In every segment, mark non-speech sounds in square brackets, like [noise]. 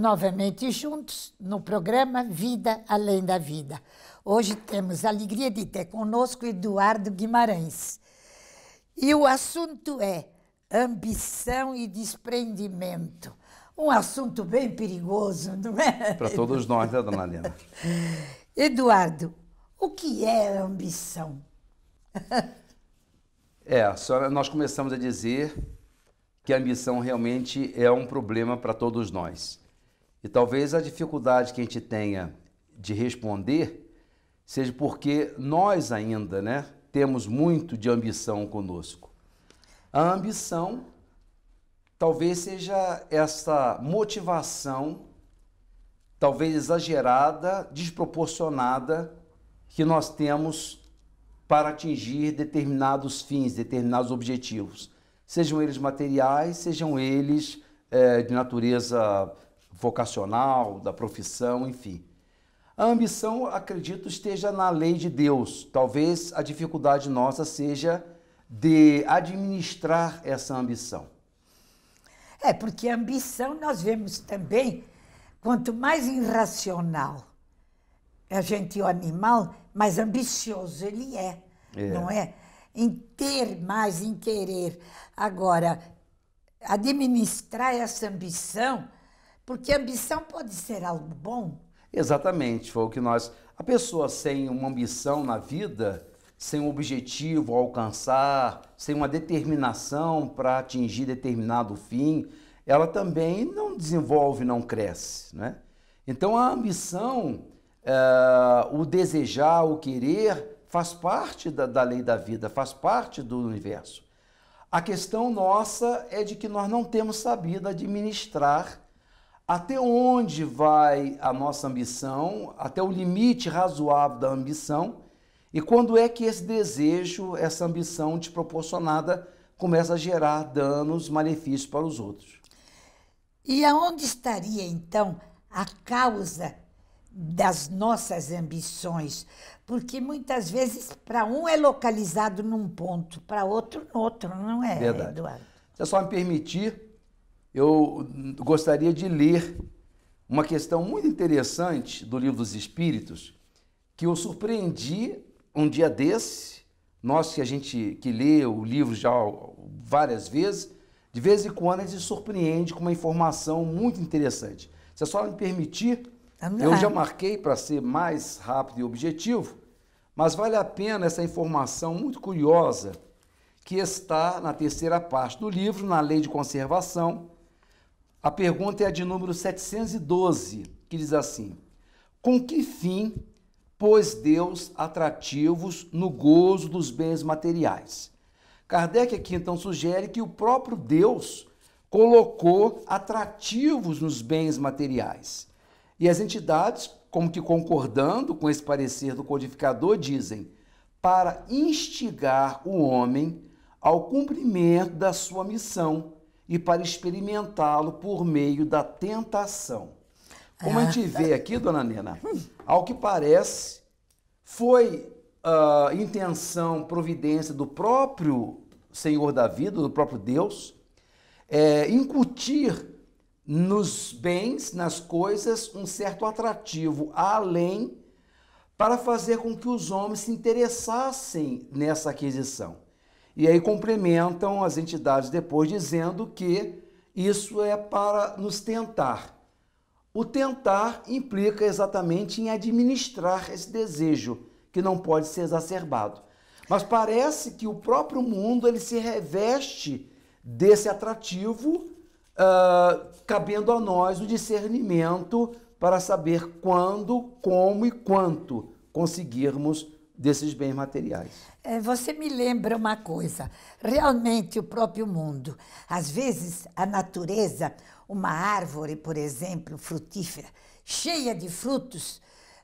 novamente juntos no programa Vida Além da Vida. Hoje temos a alegria de ter conosco Eduardo Guimarães. E o assunto é ambição e desprendimento. Um assunto bem perigoso, não é? Para todos nós, né, dona Helena? [laughs] Eduardo, o que é ambição? [laughs] é, senhora, nós começamos a dizer que a ambição realmente é um problema para todos nós. E talvez a dificuldade que a gente tenha de responder seja porque nós ainda, né, temos muito de ambição conosco. A ambição talvez seja essa motivação, talvez exagerada, desproporcionada, que nós temos para atingir determinados fins, determinados objetivos, sejam eles materiais, sejam eles é, de natureza vocacional, da profissão, enfim. A ambição, acredito, esteja na lei de Deus. Talvez a dificuldade nossa seja de administrar essa ambição. É, porque a ambição nós vemos também, quanto mais irracional a gente é o animal, mais ambicioso ele é, é. não é? Em ter mais, em querer. Agora, administrar essa ambição porque ambição pode ser algo bom. Exatamente, foi o que nós. A pessoa sem uma ambição na vida, sem um objetivo a alcançar, sem uma determinação para atingir determinado fim, ela também não desenvolve, não cresce, né? Então a ambição, eh, o desejar, o querer, faz parte da, da lei da vida, faz parte do universo. A questão nossa é de que nós não temos sabido administrar até onde vai a nossa ambição, até o limite razoável da ambição e quando é que esse desejo, essa ambição desproporcionada começa a gerar danos, malefícios para os outros. E aonde estaria então a causa das nossas ambições? Porque muitas vezes para um é localizado num ponto, para outro no outro, não é, Verdade. Eduardo? Se é só me permitir, eu gostaria de ler uma questão muito interessante do Livro dos Espíritos, que eu surpreendi um dia desse, nós que a gente que lê o livro já várias vezes, de vez em quando a gente se surpreende com uma informação muito interessante. Se a é senhora me permitir, eu já marquei para ser mais rápido e objetivo, mas vale a pena essa informação muito curiosa que está na terceira parte do livro, na Lei de Conservação, a pergunta é a de número 712, que diz assim: Com que fim pôs Deus atrativos no gozo dos bens materiais? Kardec aqui então sugere que o próprio Deus colocou atrativos nos bens materiais. E as entidades, como que concordando com esse parecer do codificador, dizem: para instigar o homem ao cumprimento da sua missão e para experimentá-lo por meio da tentação. Como a gente ah. vê aqui, dona Nena, ao que parece, foi uh, intenção, providência do próprio Senhor da vida, do próprio Deus, é, incutir nos bens, nas coisas, um certo atrativo além para fazer com que os homens se interessassem nessa aquisição. E aí complementam as entidades depois dizendo que isso é para nos tentar. O tentar implica exatamente em administrar esse desejo, que não pode ser exacerbado. Mas parece que o próprio mundo ele se reveste desse atrativo, uh, cabendo a nós o discernimento para saber quando, como e quanto conseguirmos desses bens materiais. Eh, você me lembra uma coisa, realmente o próprio mundo. Às vezes, a natureza, uma árvore, por exemplo, frutífera, cheia de frutos,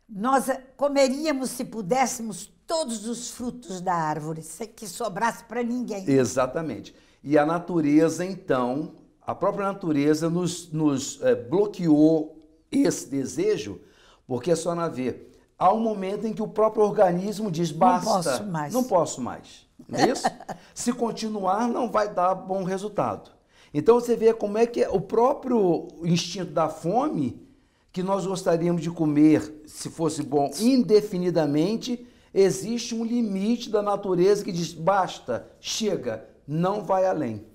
nós eh, comeríamos se pudéssemos todos os frutos da árvore, sem que sobrasse para ninguém. Exatamente. E a natureza, então, a própria natureza nos, nos é, bloqueou esse desejo, porque é só na ver há um momento em que o próprio organismo diz basta, não posso mais. Não posso mais. Não é isso? [laughs] Se continuar, não vai dar bom resultado. Então você vê como é que é o próprio instinto da fome, que nós gostaríamos de comer, se fosse bom, indefinidamente, existe um limite da natureza que diz basta, chega, não vai além.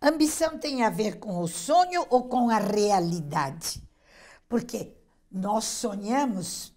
Ambição tem a ver com o sonho ou com a realidade? Porque nós sonhamos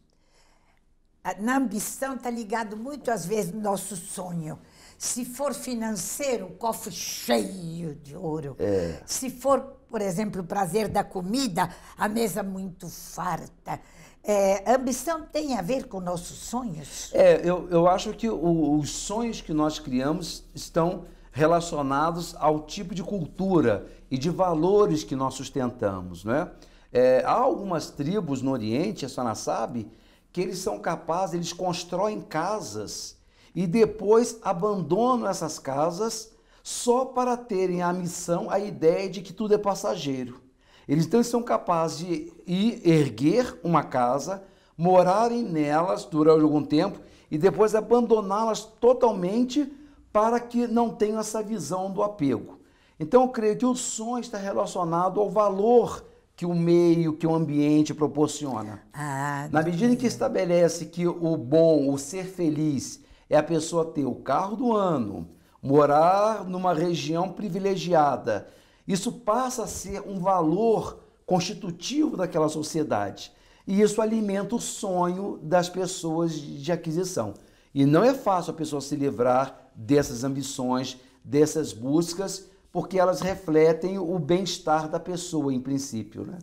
na ambição está ligado muito às vezes no nosso sonho. Se for financeiro, cofre cheio de ouro. É. Se for, por exemplo, o prazer da comida, a mesa muito farta. É, ambição tem a ver com nossos sonhos? É, eu, eu acho que o, os sonhos que nós criamos estão relacionados ao tipo de cultura e de valores que nós sustentamos, né? É, há algumas tribos no Oriente, a senhora sabe, que eles são capazes, eles constroem casas e depois abandonam essas casas só para terem a missão, a ideia de que tudo é passageiro. Eles então são capazes de ir erguer uma casa, morarem nelas durante algum tempo e depois abandoná-las totalmente para que não tenham essa visão do apego. Então eu creio que o sonho está relacionado ao valor que o meio, que o ambiente proporciona. Ah, Na medida em que estabelece que o bom, o ser feliz, é a pessoa ter o carro do ano, morar numa região privilegiada, isso passa a ser um valor constitutivo daquela sociedade. E isso alimenta o sonho das pessoas de aquisição. E não é fácil a pessoa se livrar dessas ambições, dessas buscas, porque elas refletem o bem-estar da pessoa, em princípio. Né?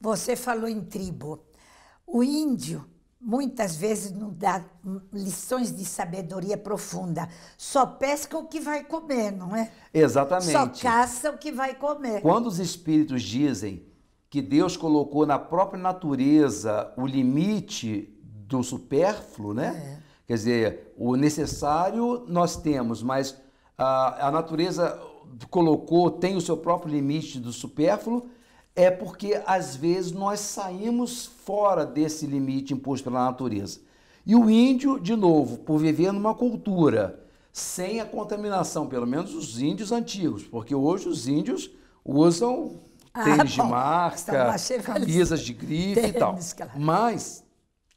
Você falou em tribo. O índio muitas vezes não dá lições de sabedoria profunda. Só pesca o que vai comer, não é? Exatamente. Só caça o que vai comer. Quando os espíritos dizem que Deus colocou na própria natureza o limite do supérfluo, né? É. Quer dizer, o necessário nós temos, mas a, a natureza colocou tem o seu próprio limite do supérfluo, é porque às vezes nós saímos fora desse limite imposto pela natureza. E o índio, de novo, por viver numa cultura sem a contaminação, pelo menos os índios antigos, porque hoje os índios usam ah, tênis [laughs] bom, de marca, camisas de grife tênis, e tal. Claro. Mas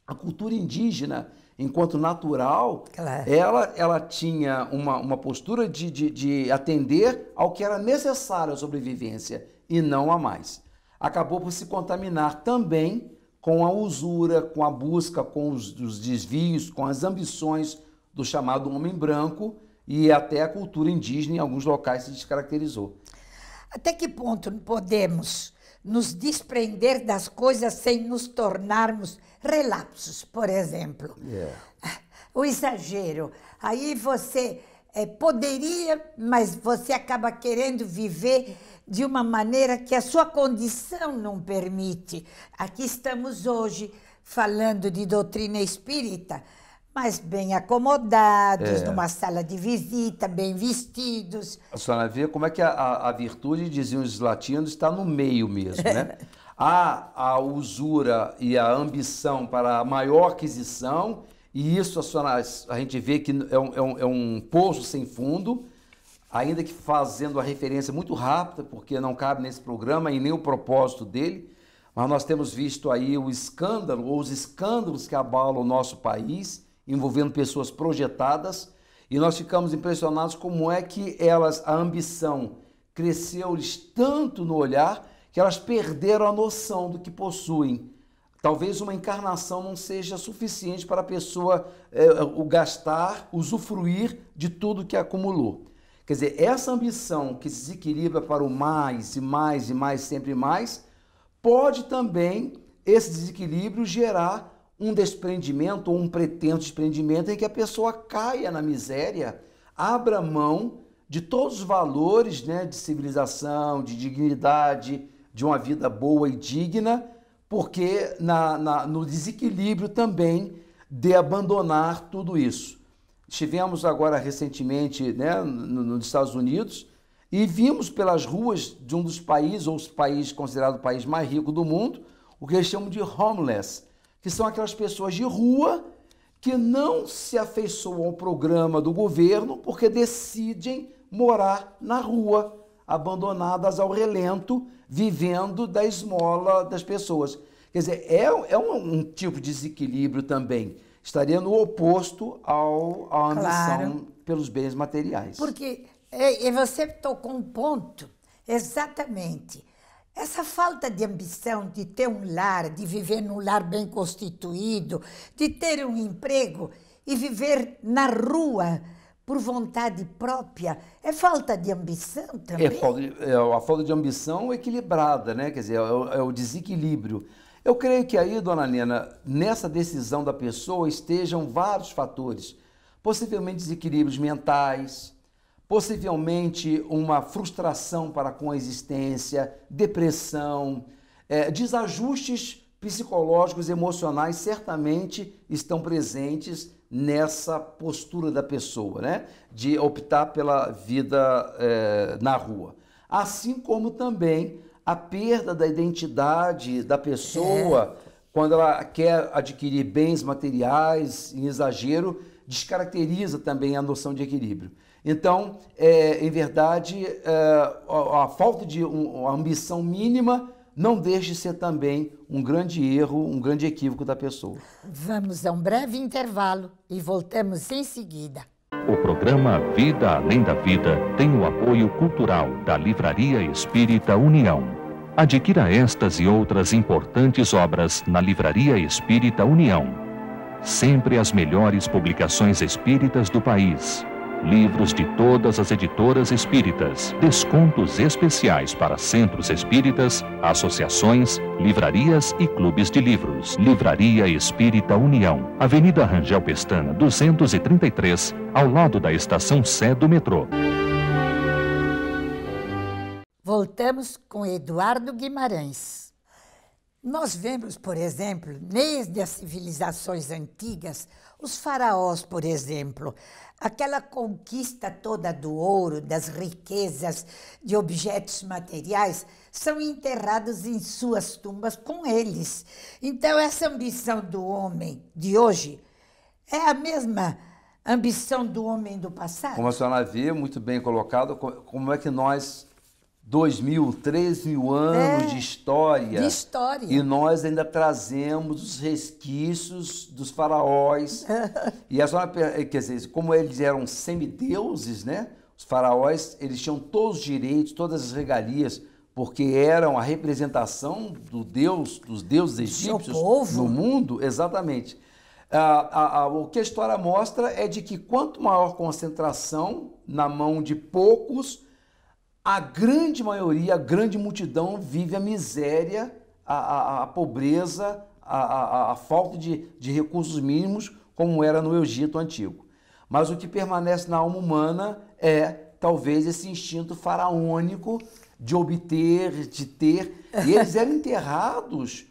a cultura indígena enquanto natural, claro. ela, ela tinha uma, uma postura de, de, de atender ao que era necessário à sobrevivência e não a mais. Acabou por se contaminar também com a usura, com a busca, com os, os desvios, com as ambições do chamado homem branco e até a cultura indígena em alguns locais se descaracterizou. Até que ponto podemos nos desprender das coisas sem nos tornarmos relapsos, por exemplo. Yeah. [laughs] O exagero. Aí você é, poderia, mas você acaba querendo viver de uma maneira que a sua condição não permite. Aqui estamos hoje falando de doutrina espírita mas bem acomodados, é. numa sala de visita, bem vestidos. A senhora vê como é que a, a, a virtude, diziam os latinos, está no meio mesmo, né? [laughs] Há a usura e a ambição para a maior aquisição, e isso a, senhora, a gente vê que é um, é, um, é um poço sem fundo, ainda que fazendo a referência muito rápida, porque não cabe nesse programa e nem o propósito dele, mas nós temos visto aí o escândalo, ou os escândalos que abalam o nosso país, envolvendo pessoas projetadas, e nós ficamos impressionados como é que elas, a ambição cresceu-lhes tanto no olhar que elas perderam a noção do que possuem. Talvez uma encarnação não seja suficiente para a pessoa é, o gastar, usufruir de tudo que acumulou. Quer dizer, essa ambição que se desequilibra para o mais e mais e mais, sempre mais, pode também esse desequilíbrio gerar um desprendimento ou um pretenso desprendimento em que a pessoa caia na miséria, abra mão de todos os valores né, de civilização, de dignidade, de uma vida boa e digna, porque na, na, no desequilíbrio também de abandonar tudo isso. Estivemos agora recentemente né, nos Estados Unidos e vimos pelas ruas de um dos países, ou os países considerado o país mais rico do mundo, o que eles chamam de homeless, que são aquelas pessoas de rua que não se afeiçoam ao programa do governo porque decidem morar na rua, abandonadas ao relento, vivendo da esmola das pessoas. Quer dizer, é, é um, um, tipo de desequilíbrio também. Estaria no oposto ao, à ambição claro. pelos bens materiais. Porque é, e você tocou um ponto, exatamente. Essa falta de ambição de ter um lar, de viver num lar bem constituído, de ter um emprego e viver na rua por vontade própria, é falta de ambição também? É, é a falta de ambição equilibrada, né? Quer dizer, é, é o, desequilíbrio. Eu creio que aí, dona Nena, nessa decisão da pessoa estejam vários fatores. Possivelmente desequilíbrios mentais, possivelmente uma frustração para com a existência, depressão, é, desajustes psicológicos, emocionais, certamente estão presentes nessa postura da pessoa, né? De optar pela vida é, na rua. Assim como também a perda da identidade da pessoa é. quando ela quer adquirir bens materiais em exagero descaracteriza também a noção de equilíbrio. Então, é, em verdade, é, a, a, falta de um, uma ambição mínima não deixa de ser também um grande erro, um grande equívoco da pessoa. Vamos a um breve intervalo e voltamos em seguida. O programa Vida Além da Vida tem o apoio cultural da Livraria Espírita União. Adquira estas e outras importantes obras na Livraria Espírita União. Sempre as melhores publicações espíritas do país livros de todas as editoras espíritas, descontos especiais para centros espíritas, associações, livrarias e clubes de livros. Livraria Espírita União, Avenida Rangel Pestana, 233, ao lado da estação Sé do metrô. Voltamos com Eduardo Guimarães. Nós vemos, por exemplo, desde as civilizações antigas, os faraós, por exemplo, aquela conquista toda do ouro, das riquezas, de objetos materiais, são enterrados em suas tumbas com eles. Então, essa ambição do homem de hoje é a mesma ambição do homem do passado. Como a senhora havia muito bem colocado, como é que nós dois mil, três mil anos é, de, história, de história. E nós ainda trazemos os resquícios dos faraós. [laughs] e a senhora, eh, quer dizer, como eles eram semideuses, né? Os faraós, eles tinham todos os direitos, todas as regalias, porque eram a representação do Deus, dos deuses egípcios no mundo, exatamente. Ah, ah, ah, o que a história mostra é de que quanto maior concentração na mão de poucos, a grande maioria, a grande multidão vive a miséria, a, a, a pobreza, a, a falta de, de recursos mínimos, como era no Egito antigo. Mas o que permanece na alma humana é talvez esse instinto faraônico de obter, de ter. E eles eram [laughs] enterrados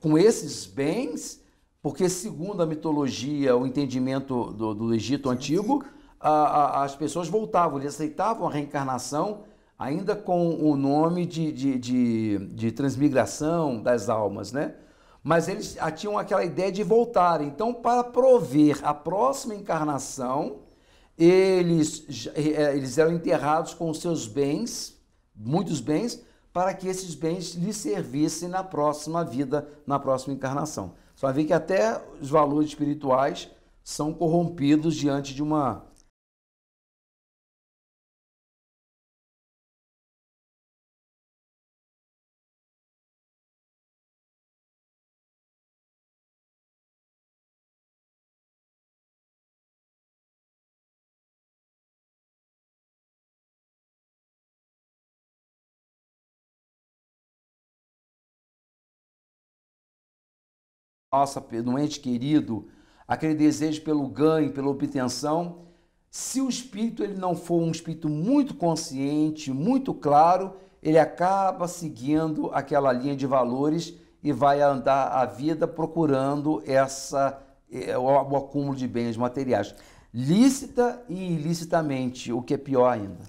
com esses bens, porque, segundo a mitologia, o entendimento do, do Egito antigo, a, a, as pessoas voltavam, eles aceitavam a reencarnação ainda com o nome de, de, de, de transmigração das almas, né? Mas eles tinham aquela ideia de voltar. Então, para prover a próxima encarnação, eles, eh, eh, eles eram enterrados com seus bens, muitos bens, para que esses bens lhes servissem na próxima vida, na próxima encarnação. Só vê que até os valores espirituais são corrompidos diante de uma nossa, no ente querido, aquele desejo pelo ganho, pela obtenção, se o espírito ele não for um espírito muito consciente, muito claro, ele acaba seguindo aquela linha de valores e vai andar a vida procurando essa é, o acúmulo de bens materiais, lícita e ilicitamente, o que é pior ainda.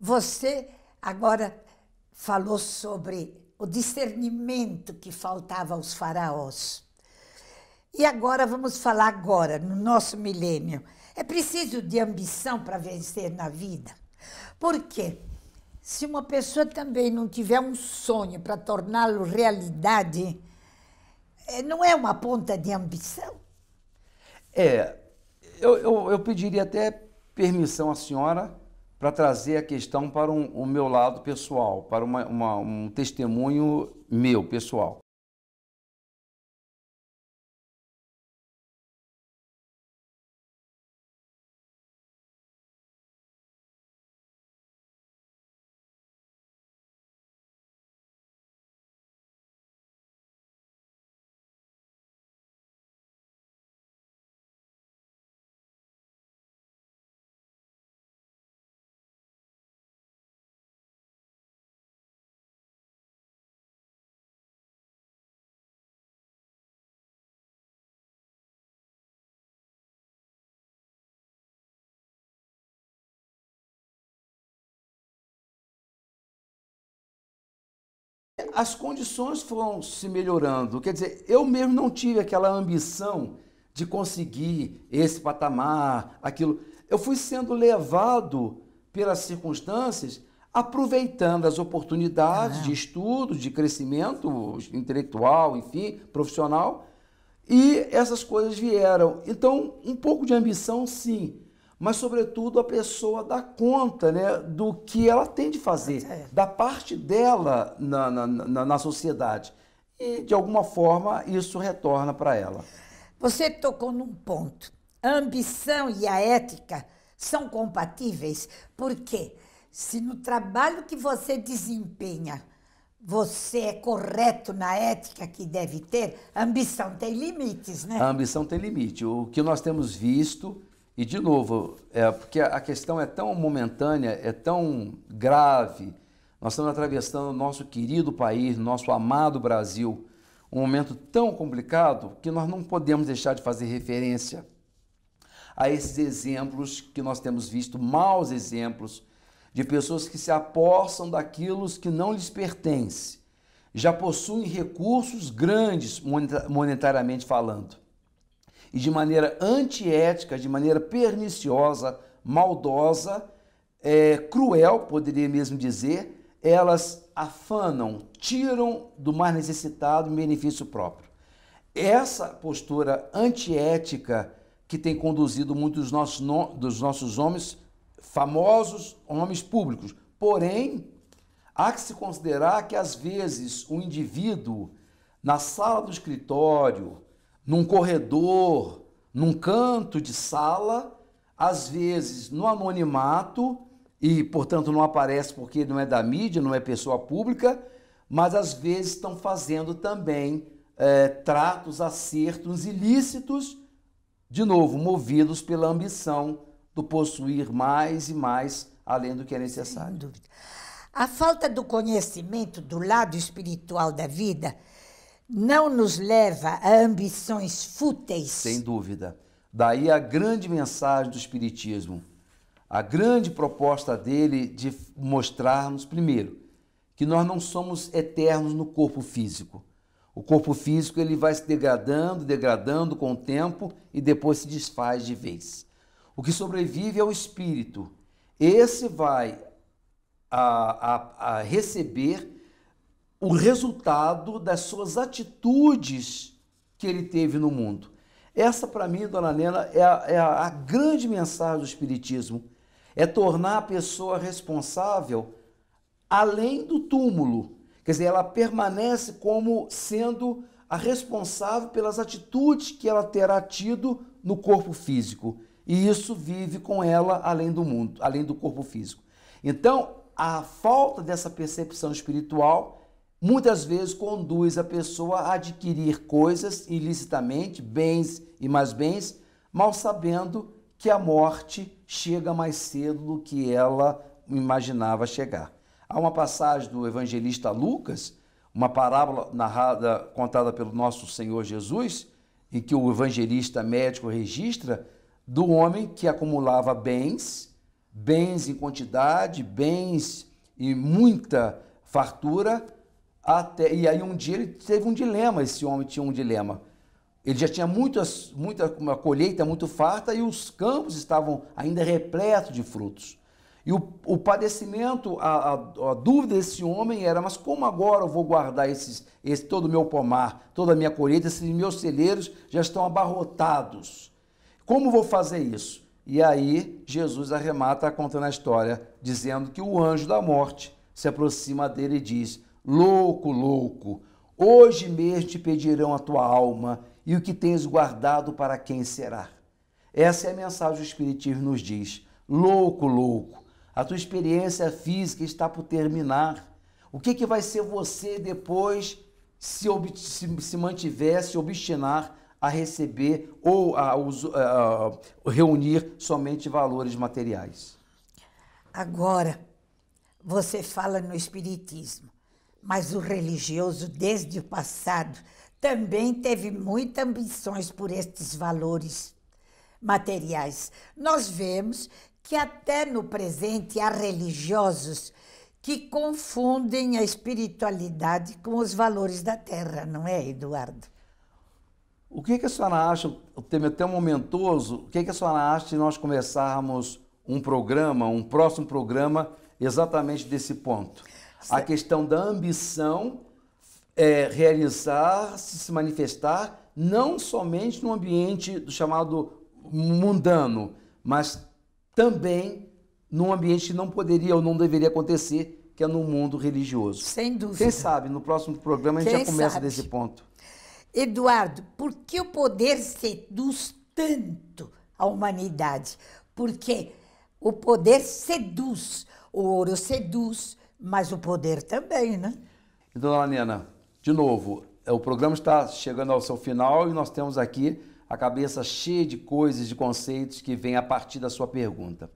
Você agora falou sobre o discernimento que faltava aos faraós. E agora vamos falar agora, no nosso milênio. É preciso de ambição para vencer na vida. Porque se uma pessoa também não tiver um sonho para torná-lo realidade, é, não é uma ponta de ambição? É, eu, eu, eu pediria até permissão à senhora para trazer a questão para um, o meu lado pessoal, para uma, uma, um testemunho meu, pessoal. as condições foram se melhorando. Quer dizer, eu mesmo não tive aquela ambição de conseguir esse patamar, aquilo. Eu fui sendo levado pelas circunstâncias, aproveitando as oportunidades ah. de é. estudo, de crescimento intelectual, enfim, profissional, e essas coisas vieram. Então, um pouco de ambição, sim, mas sobretudo a pessoa dá conta né, do que ela tem de fazer, é. da parte dela na, na, na, na, sociedade. E, de alguma forma, isso retorna para ela. Você tocou num ponto. A ambição e a ética são compatíveis, porque se no trabalho que você desempenha você é correto na ética que deve ter, a ambição tem limites, né? A ambição tem limite. O que nós temos visto e de novo, é porque a questão é tão momentânea, é tão grave. Nós estamos atravessando nosso querido país, nosso amado Brasil, um momento tão complicado que nós não podemos deixar de fazer referência a esses exemplos que nós temos visto, maus exemplos de pessoas que se apossam daquilo que não lhes pertence, já possuem recursos grandes monetariamente falando e de maneira antiética, de maneira perniciosa, maldosa, é, cruel, poderia mesmo dizer, elas afanam, tiram do mais necessitado benefício próprio. Essa postura antiética que tem conduzido muitos dos nossos, dos nossos homens, famosos homens públicos. Porém, há que se considerar que às vezes o indivíduo, na sala do escritório, num corredor, num canto de sala, às vezes no anonimato e, portanto, não aparece porque não é da mídia, não é pessoa pública, mas às vezes estão fazendo também é, tratos, acertos ilícitos, de novo, movidos pela ambição do possuir mais e mais além do que é necessário. Sem dúvida. A falta do conhecimento do lado espiritual da vida não nos leva a ambições fúteis. Sem dúvida. Daí a grande mensagem do Espiritismo. A grande proposta dele de mostrarmos, primeiro, que nós não somos eternos no corpo físico. O corpo físico ele vai se degradando, degradando com o tempo e depois se desfaz de vez. O que sobrevive é o espírito. Esse vai a, a, a receber o resultado das suas atitudes que ele teve no mundo. Essa, para mim, dona Nena, é a, é a grande mensagem do Espiritismo. É tornar a pessoa responsável além do túmulo. Quer dizer, ela permanece como sendo a responsável pelas atitudes que ela terá tido no corpo físico. E isso vive com ela além do mundo, além do corpo físico. Então, a falta dessa percepção espiritual muitas vezes conduz a pessoa a adquirir coisas ilicitamente, bens e mais bens, mal sabendo que a morte chega mais cedo do que ela imaginava chegar. Há uma passagem do evangelista Lucas, uma parábola narrada, contada pelo nosso Senhor Jesus, em que o evangelista médico registra do homem que acumulava bens, bens em quantidade, bens e muita fartura, até, e aí um dia ele teve um dilema, esse homem tinha um dilema. Ele já tinha muitas, muita uma colheita muito farta e os campos estavam ainda repletos de frutos. E o, o padecimento, a, a, a, dúvida desse homem era, mas como agora eu vou guardar esses, esse, todo o meu pomar, toda a minha colheita, esses meus celeiros já estão abarrotados. Como vou fazer isso? E aí Jesus arremata contando a história, dizendo que o anjo da morte se aproxima dele e diz, Louco, louco, hoje mesmo te pedirão a tua alma e o que tens guardado para quem será. Essa é a mensagem que o Espiritismo nos diz. Louco, louco, a tua experiência física está por terminar. O que, é que vai ser você depois se, se, se mantiver, se obstinar a receber ou a, a, a reunir somente valores materiais? Agora, você fala no Espiritismo. Mas o religioso, desde o passado, também teve muitas ambições por estes valores materiais. Nós vemos que até no presente há religiosos que confundem a espiritualidade com os valores da terra, não é, Eduardo? O que, é que a senhora acha, o tema é tão momentoso, o que, é que a senhora acha de nós começarmos um programa, um próximo programa, exatamente desse ponto? A questão da ambição é, realizar, se manifestar, não somente no ambiente do chamado mundano, mas também num ambiente que não poderia ou não deveria acontecer, que é no mundo religioso. Sem dúvida. Quem sabe no próximo programa a gente Quem já começa sabe? desse ponto. Eduardo, por que o poder seduz tanto a humanidade? Porque o poder seduz, o ouro seduz, mas o poder também, né? Então, dona Nena, de novo, é, o programa está chegando ao seu final e nós temos aqui a cabeça cheia de coisas, de conceitos que vêm a partir da sua pergunta.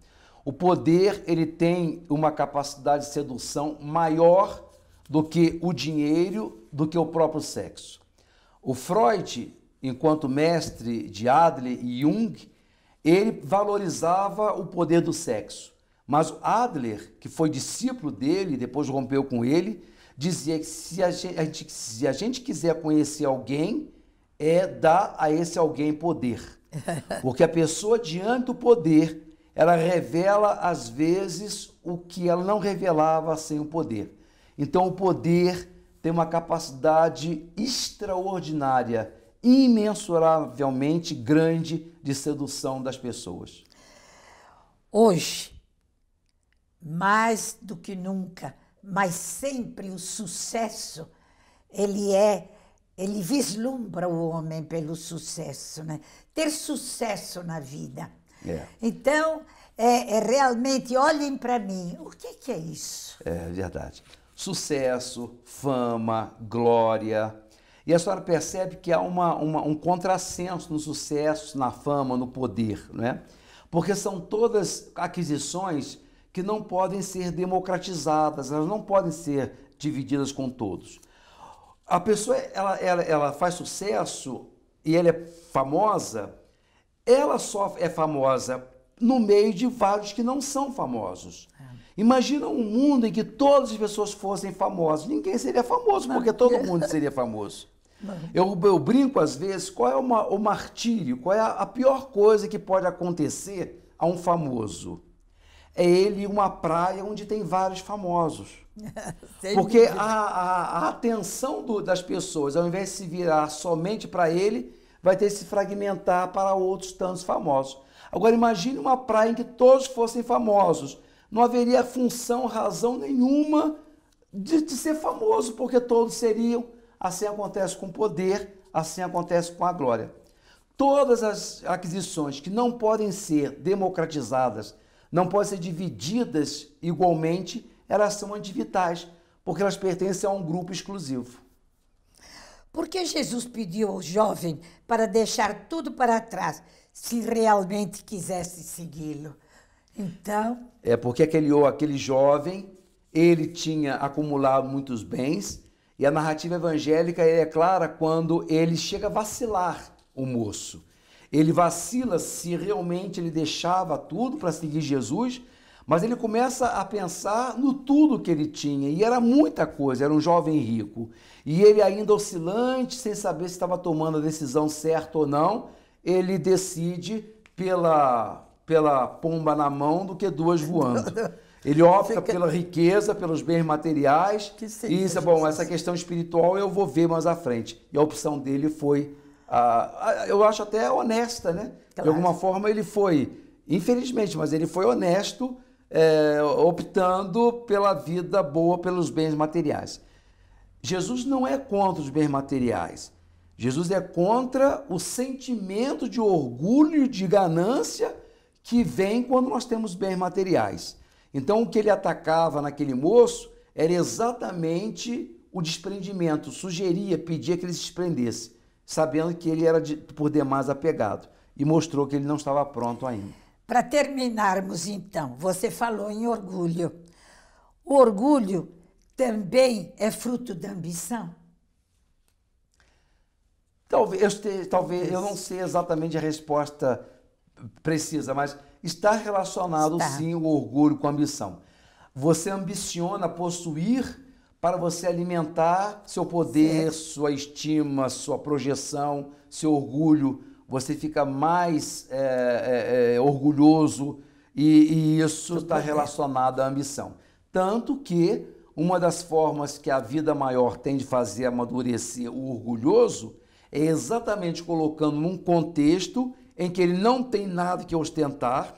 O poder, ele tem uma capacidade de sedução maior do que o dinheiro, do que o próprio sexo. O Freud, enquanto mestre de Adler e Jung, ele valorizava o poder do sexo. Mas Adler, que foi discípulo dele, depois rompeu com ele, dizia que se a gente, se a gente quiser conhecer alguém, é dar a esse alguém poder. [laughs] Porque a pessoa, diante do poder, ela revela, às vezes, o que ela não revelava sem o poder. Então, o poder tem uma capacidade extraordinária, imensuravelmente grande de sedução das pessoas. Hoje, mais do que nunca, mas sempre o sucesso, ele é, ele vislumbra o homem pelo sucesso, né? Ter sucesso na vida. É. Então, é, é, realmente, olhem para mim, o que, é que é isso? É verdade. Sucesso, fama, glória. E a senhora percebe que há uma, uma, um contrassenso no sucesso, na fama, no poder, né? Porque são todas aquisições que não podem ser democratizadas, elas não podem ser divididas com todos. A pessoa ela, ela, ela faz sucesso e ela é famosa, ela só é famosa no meio de vários que não são famosos. É. Imagina um mundo em que todas as pessoas fossem famosas. Ninguém seria famoso, não. porque todo [laughs] mundo seria famoso. Eu, eu, brinco às vezes qual é uma, o martírio, qual é a, a pior coisa que pode acontecer a um famoso é ele uma praia onde tem vários famosos. [laughs] Porque a, a, a atenção do, das pessoas, ao invés de se virar somente para ele, vai ter que se fragmentar para outros tantos famosos. Agora, imagine uma praia em que todos fossem famosos. Não haveria função, razão nenhuma de, de ser famoso, porque todos seriam. Assim acontece com o poder, assim acontece com a glória. Todas as aquisições que não podem ser democratizadas, não podem ser divididas igualmente, elas são antivitais, porque elas pertencem a um grupo exclusivo. Por que Jesus pediu ao jovem para deixar tudo para trás, se realmente quisesse segui-lo? Então. É porque aquele, aquele jovem, ele tinha acumulado muitos bens, e a narrativa evangélica é clara quando ele chega a vacilar o moço. Ele vacila se realmente ele deixava tudo para seguir Jesus, mas ele começa a pensar no tudo que ele tinha, e era muita coisa, era um jovem rico. E ele ainda oscilante, sem saber se estava tomando a decisão certa ou não, ele decide pela pela pomba na mão do que duas voando. Ele opta Fica... pela riqueza, pelos bens materiais. Que sim, e isso, é bom, essa questão espiritual eu vou ver mais à frente. E a opção dele foi ah, ah, eu acho até honesta, né? Claro. De alguma forma ele foi, infelizmente, mas ele foi honesto, é, optando pela vida boa, pelos bens materiais. Jesus não é contra os bens materiais. Jesus é contra o sentimento de orgulho, de ganância que vem quando nós temos bens materiais. Então, o que ele atacava naquele moço era exatamente o desprendimento, sugeria, pedia que ele se desprendesse sabendo que ele era de, por demais apegado e mostrou que ele não estava pronto ainda. Para terminarmos, então, você falou em orgulho. O orgulho também é fruto da ambição? Talvez, eu, talvez, eu não sei exatamente a resposta precisa, mas está relacionado está. sim o orgulho com a ambição. Você ambiciona possuir para você alimentar seu poder, certo. sua estima, sua projeção, seu orgulho. Você fica mais é, é, é orgulhoso e, e isso está relacionado à ambição. Tanto que uma das formas que a vida maior tem de fazer amadurecer o orgulhoso é exatamente colocando num contexto em que ele não tem nada que ostentar.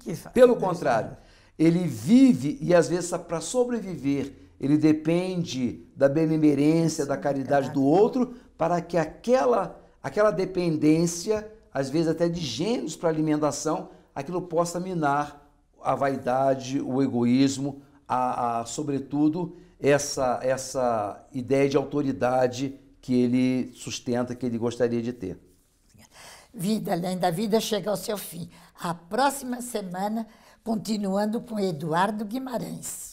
Que Pelo contrário, ele vive e às vezes é para sobreviver ele depende da benemerência, da caridade do outro, para que aquela, aquela dependência, às vezes até de gêneros para alimentação, aquilo possa minar a vaidade, o egoísmo, a, a, sobretudo essa, essa ideia de autoridade que ele sustenta, que ele gostaria de ter. Vida além da vida chega ao seu fim. A próxima semana, continuando com Eduardo Guimarães.